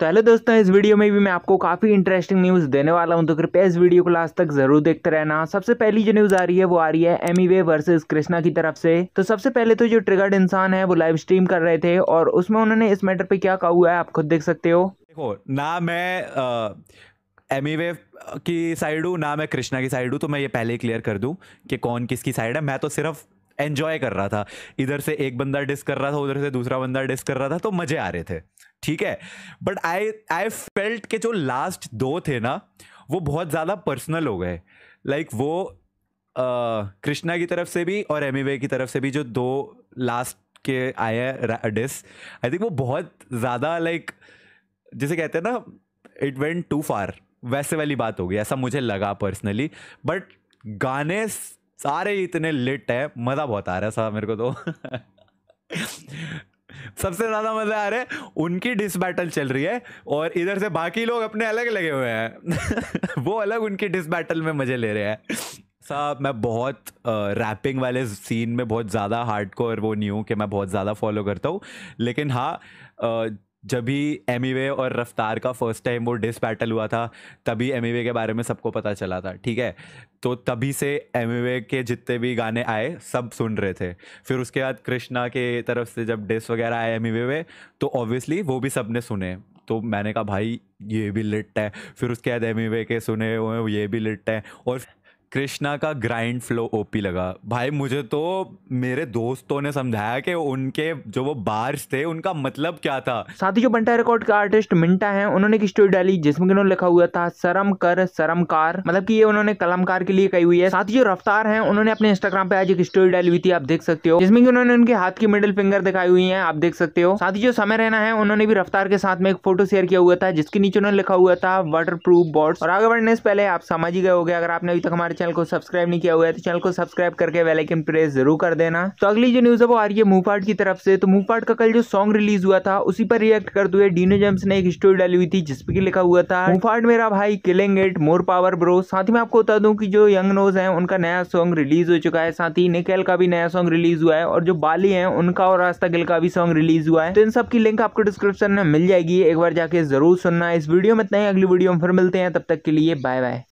तो हेलो दोस्तों इस वीडियो में भी मैं आपको काफ़ी इंटरेस्टिंग न्यूज़ देने वाला हूं तो कृपया इस वीडियो को लास्ट तक जरूर देखते रहना सबसे पहली जो न्यूज़ आ रही है वो आ रही है एमी वे वर्सेज कृष्णा की तरफ से तो सबसे पहले तो जो ट्रिगर्ड इंसान है वो लाइव स्ट्रीम कर रहे थे और उसमें उन्होंने इस मैटर पर क्या कहा हुआ है आप खुद देख सकते हो देखो ना मैं एम एमी वे की साइड हूँ ना मैं कृष्णा की साइड हूँ तो मैं ये पहले ही क्लियर कर दूँ कि कौन किसकी साइड है मैं तो सिर्फ एंजॉय कर रहा था इधर से एक बंदा डिस कर रहा था उधर से दूसरा बंदा डिस कर रहा था तो मजे आ रहे थे ठीक है बट आई आई फेल्ट के जो लास्ट दो थे ना वो बहुत ज़्यादा पर्सनल हो गए लाइक like वो कृष्णा की तरफ से भी और एमी e की तरफ से भी जो दो लास्ट के आए हैं डिस आई थिंक वो बहुत ज़्यादा लाइक like, जिसे कहते हैं ना इट वेंट टू फार वैसे वाली बात हो गई ऐसा मुझे लगा पर्सनली बट गाने सारे इतने लिट है मज़ा बहुत आ रहा है सारा मेरे को तो सबसे ज़्यादा मज़ा आ रहा है उनकी डिस बैटल चल रही है और इधर से बाकी लोग अपने अलग लगे हुए हैं वो अलग उनकी डिस बैटल में मज़े ले रहे हैं साहब मैं बहुत रैपिंग uh, वाले सीन में बहुत ज़्यादा हार्ड को और वो नहीं हूँ कि मैं बहुत ज़्यादा फॉलो करता हूँ लेकिन हाँ uh, जब भी एमीवे और रफ्तार का फर्स्ट टाइम वो डिस बैटल हुआ था तभी एमीवे के बारे में सबको पता चला था ठीक है तो तभी से एमीवे के जितने भी गाने आए सब सुन रहे थे फिर उसके बाद कृष्णा के तरफ से जब डिस वगैरह आए एमीवे में तो ऑब्वियसली वो भी सब ने सुने तो मैंने कहा भाई ये भी लिट है फिर उसके बाद एमीवे के सुने हुए ये भी लिट है और कृष्णा का ग्राइंड फ्लो ओपी लगा भाई मुझे तो मेरे दोस्तों ने समझाया कि उनके जो वो बार्स थे उनका मतलब क्या था साथ ही जो बंटा रिकॉर्ड का आर्टिस्ट मिंटा है उन्होंने की स्टोरी डाली जिसमें कि उन्होंने लिखा हुआ था शर्म कर कार मतलब कि ये उन्होंने कलमकार के लिए कही हुई है साथ ही जो रफ्तार है उन्होंने अपने इंस्टाग्राम पे आज एक स्टोरी डाली हुई थी आप देख सकते हो जिसमें की उन्होंने उनके हाथ की मिडिल फिंगर दिखाई हुई है आप देख सकते हो साथ ही जो समय रहना है उन्होंने भी रफ्तार के साथ में एक फोटो शेयर किया हुआ था जिसके नीचे उन्होंने लिखा हुआ था वाटर प्रूफ और आगे बढ़ने से पहले आप समझ ही गए हो अगर आपने अभी तक हमारे चैनल को सब्सक्राइब नहीं किया हुआ है तो चैनल को सब्सक्राइब करके वेलाइकन प्रेस जरूर कर देना तो अगली जो न्यूज है वो आ रही है मूवपाट की तरफ से तो पार्ट का कल जो सॉन्ग रिलीज हुआ था उसी पर रिएक्ट करते हुए डीनो जेम्स ने एक स्टोरी डाली हुई थी जिसपे की लिखा हुआ था मूवपाट मेरा भाई killing it more power bro साथ ही मैं आपको बता दूं कि जो यंग नोज है उनका नया सॉन्ग रिलीज हो चुका है साथ ही निकेल का भी नया सॉन्ग रिलीज हुआ है और जो बाली है उनका और आस्था गिल का भी सॉन्ग रिलीज हुआ है तो इन सबकी लिंक आपको डिस्क्रिप्शन में मिल जाएगी एक बार जाके जरूर सुनना इस वीडियो में इतना ही अगली वीडियो में फिर मिलते हैं तब तक के लिए बाय बाय